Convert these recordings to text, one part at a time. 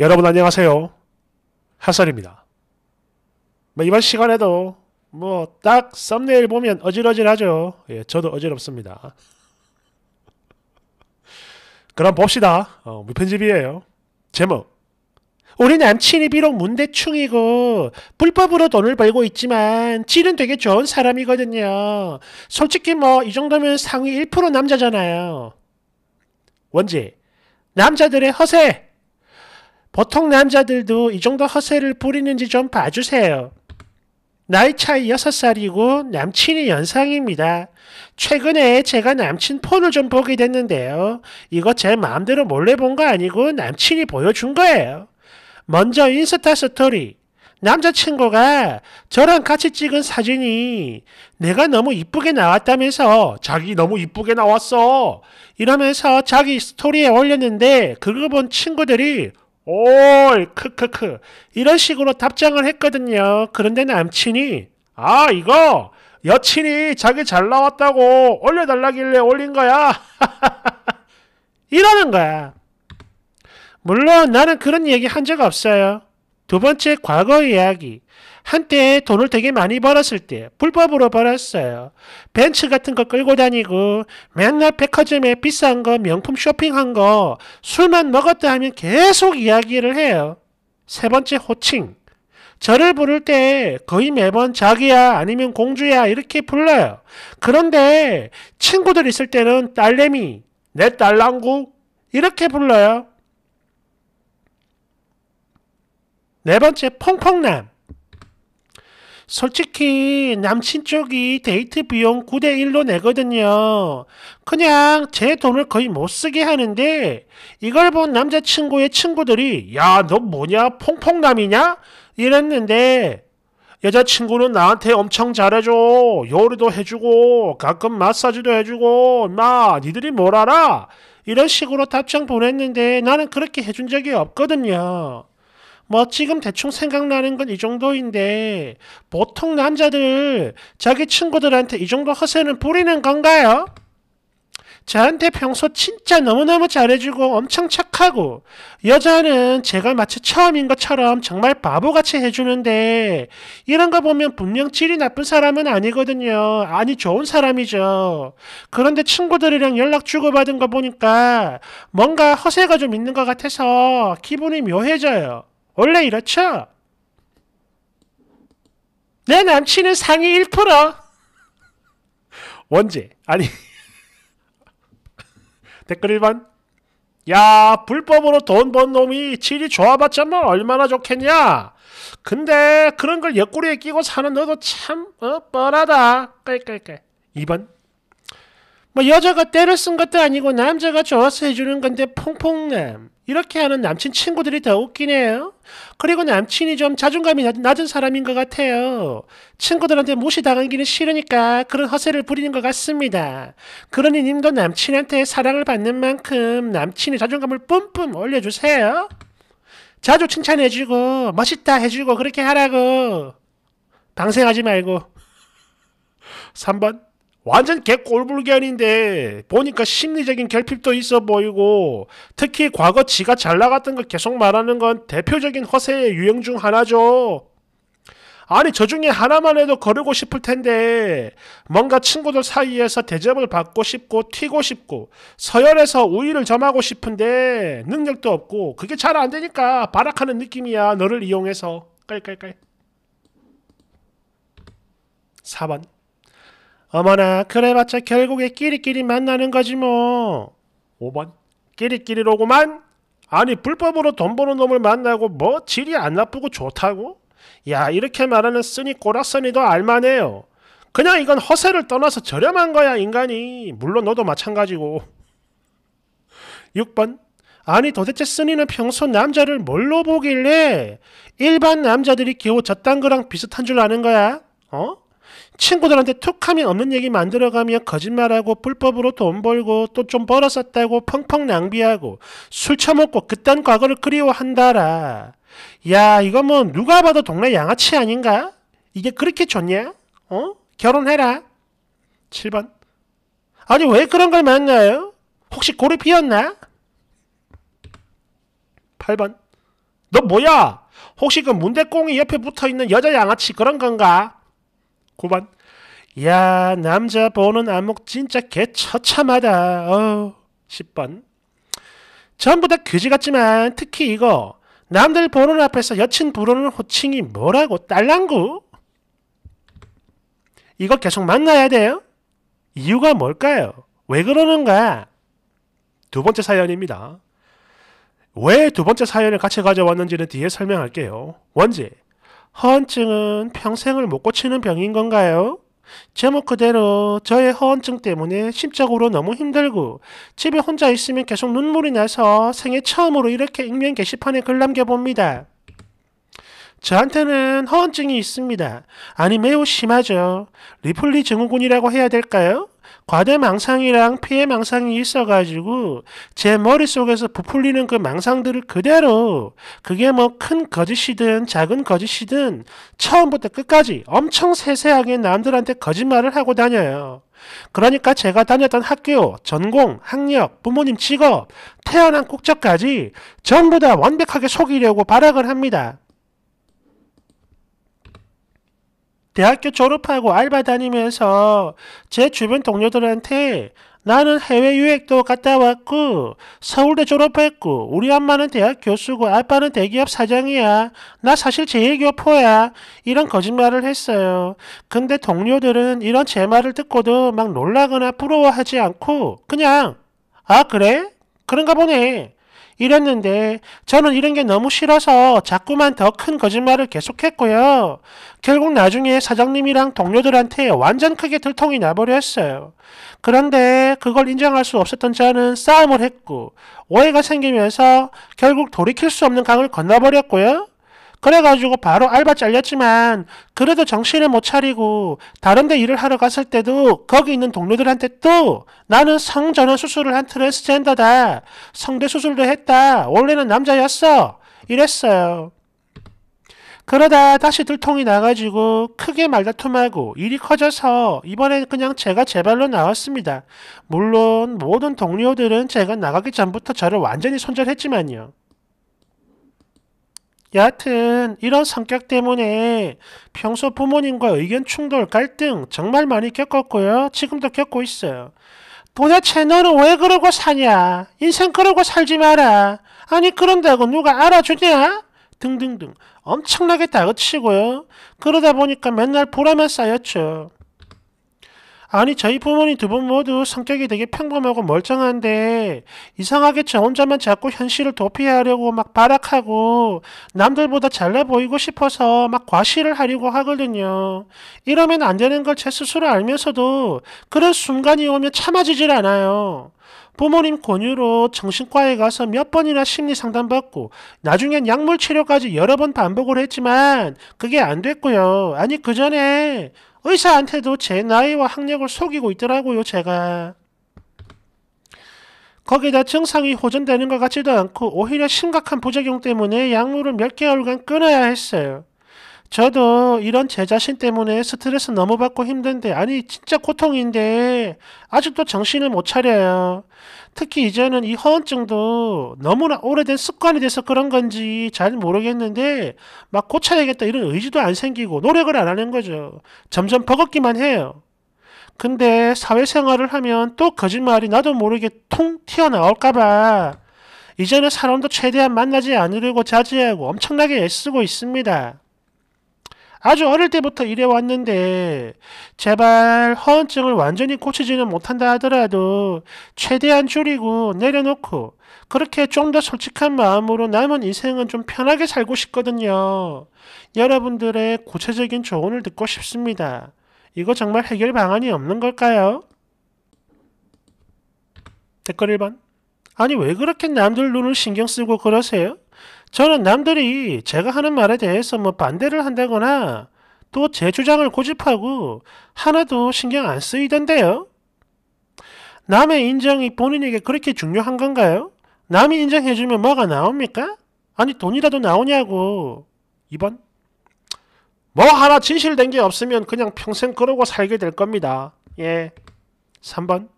여러분 안녕하세요. 하설입니다. 뭐 이번 시간에도 뭐 딱 썸네일 보면 어질어질하죠. 예, 저도 어지럽습니다 그럼 봅시다. 어, 무편집이에요. 제목 우리 남친이 비록 문대충이고 불법으로 돈을 벌고 있지만 질은 되게 좋은 사람이거든요. 솔직히 뭐 이 정도면 상위 1% 남자잖아요. 원지 남자들의 허세 보통 남자들도 이 정도 허세를 부리는지 좀 봐주세요. 나이 차이 6살이고 남친이 연상입니다. 최근에 제가 남친 폰을 좀 보게 됐는데요. 이거 제 마음대로 몰래 본 거 아니고 남친이 보여준 거예요. 먼저 인스타 스토리. 남자친구가 저랑 같이 찍은 사진이 내가 너무 이쁘게 나왔다면서 자기 너무 이쁘게 나왔어 이러면서 자기 스토리에 올렸는데 그거 본 친구들이 올, 크크크. 이런 식으로 답장을 했거든요. 그런데 남친이, 아, 이거, 여친이 자기 잘 나왔다고 올려달라길래 올린 거야. 이러는 거야. 물론 나는 그런 얘기 한 적 없어요. 두 번째 과거 이야기. 한때 돈을 되게 많이 벌었을 때 불법으로 벌었어요. 벤츠 같은 거 끌고 다니고 맨날 백화점에 비싼 거 명품 쇼핑한 거 술만 먹었다 하면 계속 이야기를 해요. 세 번째 호칭. 저를 부를 때 거의 매번 자기야 아니면 공주야 이렇게 불러요. 그런데 친구들 있을 때는 딸내미, 내 딸랑구 이렇게 불러요. 네 번째 펑펑남. 솔직히 남친 쪽이 데이트 비용 9대1로 내거든요. 그냥 제 돈을 거의 못 쓰게 하는데 이걸 본 남자친구의 친구들이 야, 너 뭐냐? 퐁퐁남이냐? 이랬는데 여자친구는 나한테 엄청 잘해줘. 요리도 해주고 가끔 마사지도 해주고 마 니들이 뭘 알아? 이런 식으로 답장 보냈는데 나는 그렇게 해준 적이 없거든요. 뭐 지금 대충 생각나는 건 이 정도인데 보통 남자들 자기 친구들한테 이 정도 허세는 부리는 건가요? 저한테 평소 진짜 너무너무 잘해주고 엄청 착하고 여자는 제가 마치 처음인 것처럼 정말 바보같이 해주는데 이런 거 보면 분명 질이 나쁜 사람은 아니거든요. 아니 좋은 사람이죠. 그런데 친구들이랑 연락 주고받은 거 보니까 뭔가 허세가 좀 있는 것 같아서 기분이 묘해져요. 원래 이렇죠. 내 남친은 상위 1% 원제 아니 댓글 1번 야 불법으로 돈 번 놈이 질이 좋아봤자 뭐 얼마나 좋겠냐 근데 그런 걸 옆구리에 끼고 사는 너도 참 어, 뻔하다 깔깔깔 2번 뭐 여자가 때를 쓴 것도 아니고 남자가 좋아서 해주는 건데 퐁퐁남 이렇게 하는 남친 친구들이 더 웃기네요. 그리고 남친이 좀 자존감이 낮은 사람인 것 같아요. 친구들한테 무시당하기는 싫으니까 그런 허세를 부리는 것 같습니다. 그러니 님도 남친한테 사랑을 받는 만큼 남친의 자존감을 뿜뿜 올려주세요. 자주 칭찬해주고 멋있다 해주고 그렇게 하라고. 방생하지 말고. 3번 완전 개꼴불견인데 보니까 심리적인 결핍도 있어 보이고 특히 과거 지가 잘 나갔던 걸 계속 말하는 건 대표적인 허세의 유형 중 하나죠. 아니 저 중에 하나만 해도 거르고 싶을 텐데 뭔가 친구들 사이에서 대접을 받고 싶고 튀고 싶고 서열에서 우위를 점하고 싶은데 능력도 없고 그게 잘 안 되니까 발악하는 느낌이야 너를 이용해서 깔깔깔 4번 어머나 그래봤자 결국에 끼리끼리 만나는 거지 뭐. 5번 끼리끼리로구만. 아니 불법으로 돈 버는 놈을 만나고 뭐 질이 안 나쁘고 좋다고? 야 이렇게 말하는 쓰니 꼬라선니도 알만해요. 그냥 이건 허세를 떠나서 저렴한 거야 인간이. 물론 너도 마찬가지고. 6번 아니 도대체 쓰니는 평소 남자를 뭘로 보길래 일반 남자들이 겨우 저딴 거랑 비슷한 줄 아는 거야? 어? 친구들한테 툭하면 없는 얘기 만들어가며 거짓말하고 불법으로 돈 벌고 또 좀 벌었었다고 펑펑 낭비하고 술 처먹고 그딴 과거를 그리워한다라. 야 이거 뭐 누가 봐도 동네 양아치 아닌가? 이게 그렇게 좋냐? 어? 결혼해라. 7번. 아니 왜 그런 걸 만나요? 혹시 고래 피었나? 8번. 너 뭐야? 혹시 그 문대꽁이 옆에 붙어있는 여자 양아치 그런 건가? 9번. 야, 남자 보는 안목 진짜 개처참하다. 어, 10번. 전부 다 그지 같지만 특히 이거 남들 보는 앞에서 여친 부르는 호칭이 뭐라고 딸랑구? 이거 계속 만나야 돼요? 이유가 뭘까요? 왜 그러는가? 두 번째 사연입니다. 왜 두 번째 사연을 같이 가져왔는지는 뒤에 설명할게요. 원제 허언증은 평생을 못 고치는 병인 건가요? 제목 그대로 저의 허언증 때문에 심적으로 너무 힘들고 집에 혼자 있으면 계속 눈물이 나서 생애 처음으로 이렇게 익명 게시판에 글 남겨봅니다. 저한테는 허언증이 있습니다. 아니 매우 심하죠. 리플리 증후군이라고 해야 될까요? 과대망상이랑 피해망상이 있어가지고 제 머릿속에서 부풀리는 그 망상들을 그대로 그게 뭐 큰 거짓이든 작은 거짓이든 처음부터 끝까지 엄청 세세하게 남들한테 거짓말을 하고 다녀요. 그러니까 제가 다녔던 학교, 전공, 학력, 부모님 직업, 태어난 국적까지 전부 다 완벽하게 속이려고 발악을 합니다. 대학교 졸업하고 알바 다니면서 제 주변 동료들한테 나는 해외 유학도 갔다 왔고 서울대 졸업했고 우리 엄마는 대학 교수고 아빠는 대기업 사장이야. 나 사실 제일교포야. 이런 거짓말을 했어요. 근데 동료들은 이런 제 말을 듣고도 막 놀라거나 부러워하지 않고 그냥 아 그래? 그런가 보네. 이랬는데 저는 이런 게 너무 싫어서 자꾸만 더 큰 거짓말을 계속했고요. 결국 나중에 사장님이랑 동료들한테 완전 크게 들통이 나버려 했어요. 그런데 그걸 인정할 수 없었던 저는 싸움을 했고 오해가 생기면서 결국 돌이킬 수 없는 강을 건너버렸고요. 그래가지고 바로 알바 잘렸지만 그래도 정신을 못 차리고 다른데 일을 하러 갔을 때도 거기 있는 동료들한테 또 나는 성전환 수술을 한 트랜스젠더다. 성대 수술도 했다. 원래는 남자였어. 이랬어요. 그러다 다시 들통이 나가지고 크게 말다툼하고 일이 커져서 이번엔 그냥 제가 제 발로 나왔습니다. 물론 모든 동료들은 제가 나가기 전부터 저를 완전히 손절했지만요. 여하튼 이런 성격 때문에 평소 부모님과 의견 충돌, 갈등 정말 많이 겪었고요. 지금도 겪고 있어요. 도대체 너는 왜 그러고 사냐? 인생 그러고 살지 마라. 아니 그런다고 누가 알아주냐? 등등등 엄청나게 다그치고요. 그러다 보니까 맨날 보라만 쌓였죠. 아니 저희 부모님 두 분 모두 성격이 되게 평범하고 멀쩡한데 이상하게 저 혼자만 자꾸 현실을 도피하려고 막 발악하고 남들보다 잘나 보이고 싶어서 막 과시를 하려고 하거든요. 이러면 안 되는 걸 제 스스로 알면서도 그런 순간이 오면 참아지질 않아요. 부모님 권유로 정신과에 가서 몇 번이나 심리 상담받고 나중엔 약물 치료까지 여러 번 반복을 했지만 그게 안 됐고요. 아니 그 전에 의사한테도 제 나이와 학력을 속이고 있더라고요 제가. 거기다 증상이 호전되는 것 같지도 않고 오히려 심각한 부작용 때문에 약물을 몇 개월간 끊어야 했어요. 저도 이런 제 자신 때문에 스트레스 너무 받고 힘든데, 아니, 진짜 고통인데, 아직도 정신을 못 차려요. 특히 이제는 이 허언증도 너무나 오래된 습관이 돼서 그런 건지 잘 모르겠는데, 막 고쳐야겠다 이런 의지도 안 생기고, 노력을 안 하는 거죠. 점점 버겁기만 해요. 근데 사회생활을 하면 또 거짓말이 나도 모르게 통 튀어나올까봐, 이제는 사람도 최대한 만나지 않으려고 자제하고 엄청나게 애쓰고 있습니다. 아주 어릴 때부터 이래왔는데 제발 허언증을 완전히 고치지는 못한다 하더라도 최대한 줄이고 내려놓고 그렇게 좀 더 솔직한 마음으로 남은 인생은 좀 편하게 살고 싶거든요. 여러분들의 구체적인 조언을 듣고 싶습니다. 이거 정말 해결 방안이 없는 걸까요? 댓글 1번 아니 왜 그렇게 남들 눈을 신경 쓰고 그러세요? 저는 남들이 제가 하는 말에 대해서 뭐 반대를 한다거나 또 제 주장을 고집하고 하나도 신경 안 쓰이던데요. 남의 인정이 본인에게 그렇게 중요한 건가요? 남이 인정해주면 뭐가 나옵니까? 아니 돈이라도 나오냐고. 2번. 뭐 하나 진실된 게 없으면 그냥 평생 그러고 살게 될 겁니다. 예. 3번.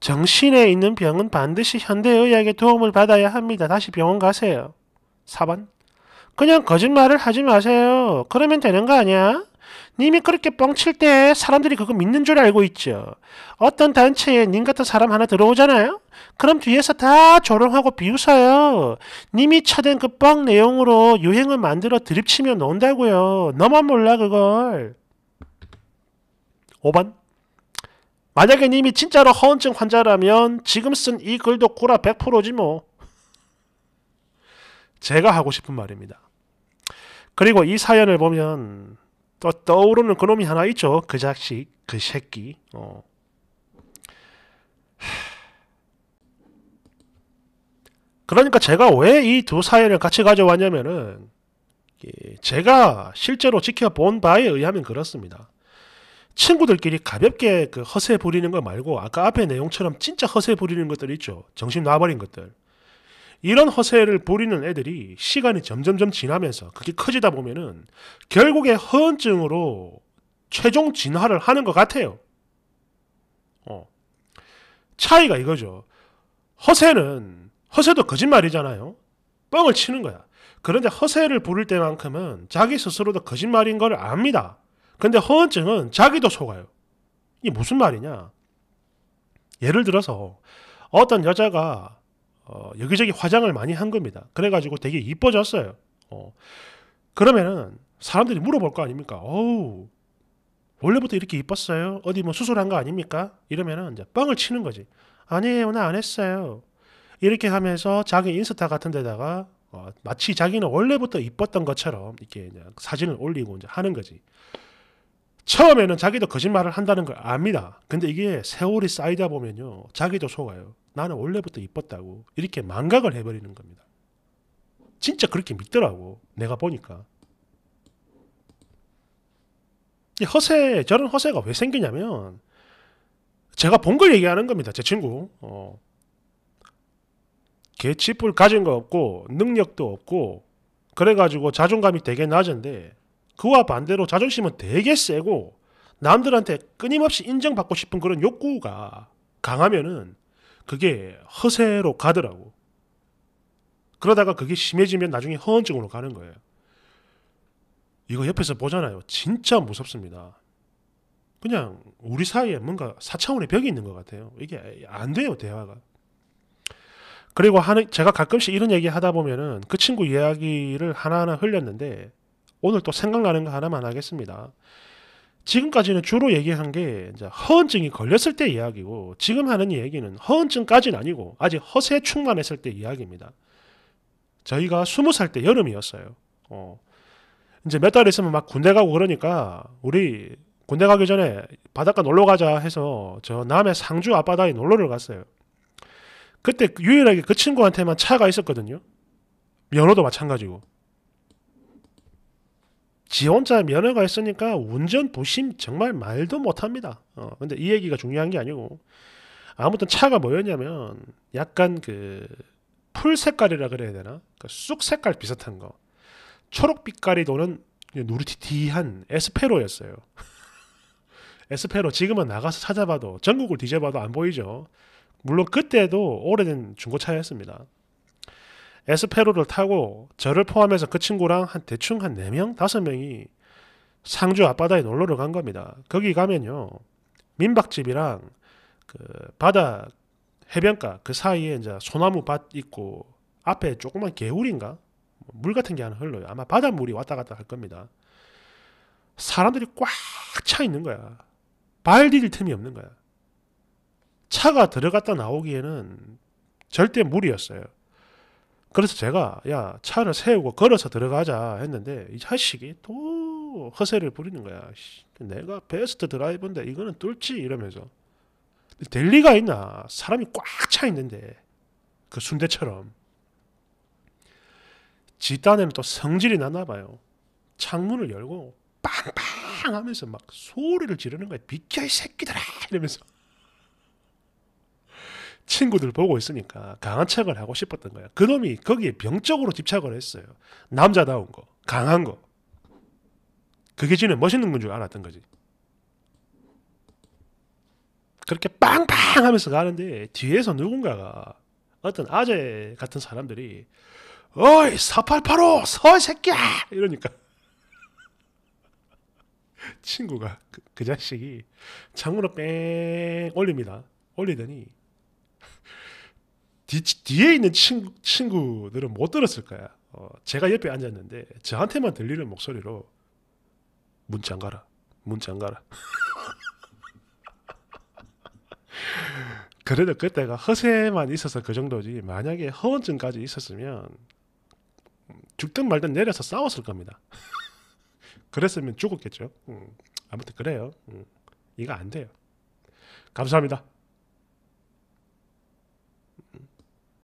정신에 있는 병은 반드시 현대의학의 도움을 받아야 합니다. 다시 병원 가세요. 4번. 그냥 거짓말을 하지 마세요. 그러면 되는 거 아니야? 님이 그렇게 뻥칠 때 사람들이 그거 믿는 줄 알고 있죠. 어떤 단체에 님 같은 사람 하나 들어오잖아요? 그럼 뒤에서 다 조롱하고 비웃어요. 님이 쳐댄 그 뻥 내용으로 유행을 만들어 드립치며 논다고요. 너만 몰라 그걸. 5번 만약에 님이 진짜로 허언증 환자라면 지금 쓴 이 글도 구라 100%지 뭐. 제가 하고 싶은 말입니다. 그리고 이 사연을 보면 또 떠오르는 그놈이 하나 있죠. 그 자식, 그 새끼. 어. 그러니까 제가 왜 이 두 사연을 같이 가져왔냐면은 예, 제가 실제로 지켜본 바에 의하면 그렇습니다. 친구들끼리 가볍게 그 허세 부리는 거 말고 아까 앞에 내용처럼 진짜 허세 부리는 것들 있죠. 정신 나버린 것들. 이런 허세를 부리는 애들이 시간이 점점점 지나면서 그게 커지다 보면은 결국에 허언증으로 최종 진화를 하는 것 같아요. 어. 차이가 이거죠. 허세는 허세도 거짓말이잖아요. 뻥을 치는 거야. 그런데 허세를 부릴 때만큼은 자기 스스로도 거짓말인 걸 압니다. 근데 허언증은 자기도 속아요. 이게 무슨 말이냐? 예를 들어서 어떤 여자가 어, 여기저기 화장을 많이 한 겁니다. 그래가지고 되게 이뻐졌어요. 어, 그러면은 사람들이 물어볼 거 아닙니까? 어우, 원래부터 이렇게 이뻤어요? 어디 뭐 수술한 거 아닙니까? 이러면은 이제 뻥을 치는 거지. 아니에요, 나 안 했어요. 이렇게 하면서 자기 인스타 같은 데다가 어, 마치 자기는 원래부터 이뻤던 것처럼 이렇게 사진을 올리고 이제 하는 거지. 처음에는 자기도 거짓말을 한다는 걸 압니다. 근데 이게 세월이 쌓이다 보면요. 자기도 속아요. 나는 원래부터 이뻤다고 이렇게 망각을 해버리는 겁니다. 진짜 그렇게 믿더라고 내가 보니까 이 허세 저런 허세가 왜 생기냐면 제가 본 걸 얘기하는 겁니다 제 친구 어. 개치뿔 가진 거 없고 능력도 없고 그래가지고 자존감이 되게 낮은데 그와 반대로 자존심은 되게 세고 남들한테 끊임없이 인정받고 싶은 그런 욕구가 강하면은 그게 허세로 가더라고. 그러다가 그게 심해지면 나중에 허언증으로 가는 거예요. 이거 옆에서 보잖아요. 진짜 무섭습니다. 그냥 우리 사이에 뭔가 사차원의 벽이 있는 것 같아요. 이게 안 돼요, 대화가. 그리고 하는, 제가 가끔씩 이런 얘기 하다 보면은 그 친구 이야기를 하나하나 흘렸는데 오늘 또 생각나는 거 하나만 하겠습니다. 지금까지는 주로 얘기한 게 이제 허언증이 걸렸을 때 이야기고 지금 하는 얘기는 허언증까지는 아니고 아직 허세 충만했을 때 이야기입니다. 저희가 스무 살 때 여름이었어요. 어. 이제 몇 달 있으면 막 군대 가고 그러니까 우리 군대 가기 전에 바닷가 놀러 가자 해서 저 남해 상주 앞바다에 놀러를 갔어요. 그때 유일하게 그 친구한테만 차가 있었거든요. 면허도 마찬가지고. 지원자 면허가 있으니까 운전 부심 정말 말도 못합니다. 어, 근데 이 얘기가 중요한 게 아니고 아무튼 차가 뭐였냐면 약간 그 풀 색깔이라 그래야 되나? 그쑥 그러니까 색깔 비슷한 거 초록 빛깔이 도는 누리티티한 에스페로였어요. 에스페로 지금은 나가서 찾아봐도 전국을 뒤져봐도 안 보이죠. 물론 그때도 오래된 중고차였습니다. 에스페로를 타고 저를 포함해서 그 친구랑 한 대충 한 4명, 5명이 상주 앞바다에 놀러를 간 겁니다. 거기 가면요. 민박집이랑 그 바다 해변가 그 사이에 이제 소나무 밭 있고 앞에 조그만 개울인가? 물 같은 게 하나 흘러요. 아마 바닷물이 왔다 갔다 할 겁니다. 사람들이 꽉 차 있는 거야. 발 디딜 틈이 없는 거야. 차가 들어갔다 나오기에는 절대 무리였어요. 그래서 제가 야 차를 세우고 걸어서 들어가자 했는데 이 자식이 또 허세를 부리는 거야. 내가 베스트 드라이버인데 이거는 뚫지 이러면서 될 리가 있나? 사람이 꽉 차 있는데 그 순대처럼 지단에는 또 성질이 났나 봐요. 창문을 열고 빵빵 하면서 막 소리를 지르는 거야. 비켜 이 새끼들아 이러면서 친구들 보고 있으니까 강한 척을 하고 싶었던 거야. 그놈이 거기에 병적으로 집착을 했어요. 남자다운 거, 강한 거. 그게 지는 멋있는 건 줄 알았던 거지. 그렇게 빵빵 하면서 가는데 뒤에서 누군가가 어떤 아재 같은 사람들이 어이 4885 서이 새끼야 이러니까 친구가 그, 그 자식이 창문을 뺑 올립니다. 올리더니 뒤, 뒤에 있는 친, 친구들은 못 들었을 거야. 어, 제가 옆에 앉았는데 저한테만 들리는 목소리로 문 잠가라, 문 잠가라. 그래도 그때가 허세만 있어서 그 정도지 만약에 허언증까지 있었으면 죽든 말든 내려서 싸웠을 겁니다. 그랬으면 죽었겠죠. 음, 아무튼 그래요. 음, 이거 안 돼요. 감사합니다.